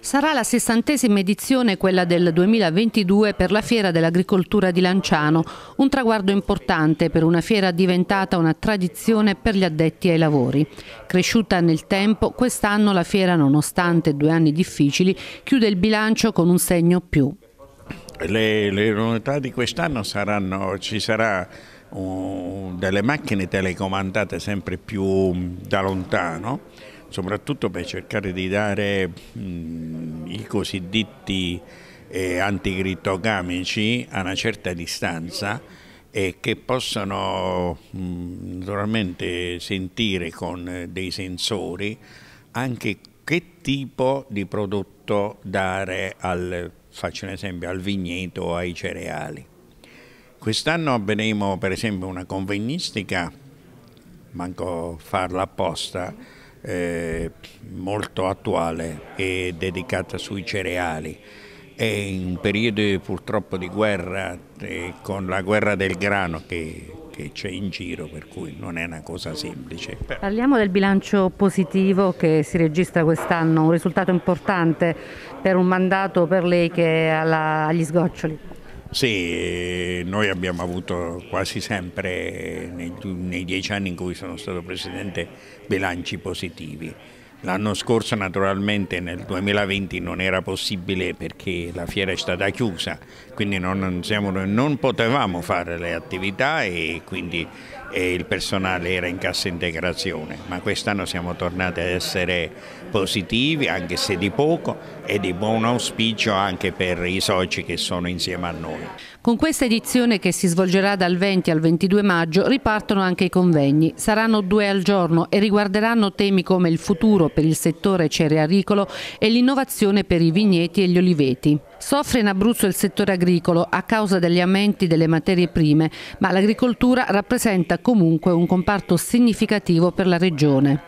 Sarà la sessantesima edizione, quella del 2022, per la Fiera dell'Agricoltura di Lanciano, un traguardo importante per una fiera diventata una tradizione per gli addetti ai lavori. Cresciuta nel tempo, quest'anno la fiera, nonostante due anni difficili, chiude il bilancio con un segno più. Le, le novità di quest'anno saranno, ci sarà uh, delle macchine telecomandate sempre più da lontano, soprattutto per cercare di dare mh, mm, i cosiddetti eh, anticrittogamici a una certa distanza e che possano mh, mm, naturalmente sentire con eh, dei sensori anche che tipo di prodotto dare al, faccio un esempio, al vigneto o ai cereali. Quest'anno avremo per esempio una convegnistica, manco farla apposta, eh, molto attuale e dedicata sui cereali. È in un periodo purtroppo di guerra, eh, con la guerra del grano che che c'è in giro, per cui non è una cosa semplice. Parliamo del bilancio positivo che si registra quest'anno, un risultato importante per un mandato per lei che è alla, agli sgoccioli. Sì, noi abbiamo avuto quasi sempre, nei, nei, dieci anni in cui sono stato presidente, bilanci positivi. L'anno scorso naturalmente nel 2020 non era possibile perché la fiera è stata chiusa, quindi non, siamo, non potevamo fare le attività e quindi e il personale era in cassa integrazione, ma quest'anno siamo tornati ad essere positivi, anche se di poco, e di buon auspicio anche per i soci che sono insieme a noi. Con questa edizione che si svolgerà dal 20 al 22 maggio ripartono anche i convegni. Saranno due al giorno e riguarderanno temi come il futuro per il settore cerealicolo e l'innovazione per i vigneti e gli oliveti. Soffre in Abruzzo il settore agricolo a causa degli aumenti delle materie prime, ma l'agricoltura rappresenta comunque un comparto significativo per la regione.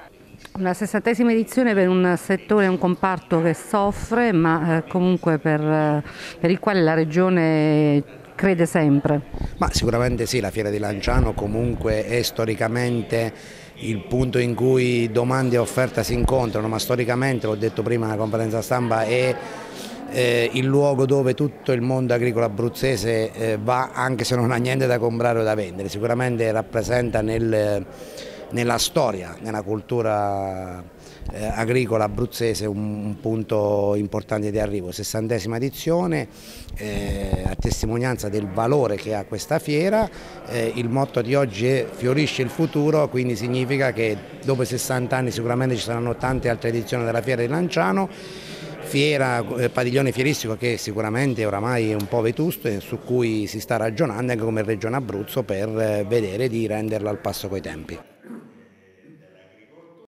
Una sessantesima edizione per un settore, un comparto che soffre, ma eh, comunque per, eh, per il quale la regione crede sempre? Ma sicuramente sì, la Fiera di Lanciano comunque è storicamente il punto in cui domande e offerta si incontrano, ma storicamente, l'ho detto prima nella conferenza stampa, è eh, il luogo dove tutto il mondo agricolo abruzzese eh, va anche se non ha niente da comprare o da vendere, sicuramente rappresenta nel, nella storia, nella cultura eh, agricola abruzzese un, un, punto importante di arrivo, sessantesima edizione, eh, a testimonianza del valore che ha questa fiera, eh, il motto di oggi è fiorisce il futuro, quindi significa che dopo 60 anni sicuramente ci saranno tante altre edizioni della fiera di Lanciano fiera, eh, padiglione fieristico che sicuramente oramai è un po' vetusto e su cui si sta ragionando anche come Regione Abruzzo per eh, vedere di renderla al passo coi tempi.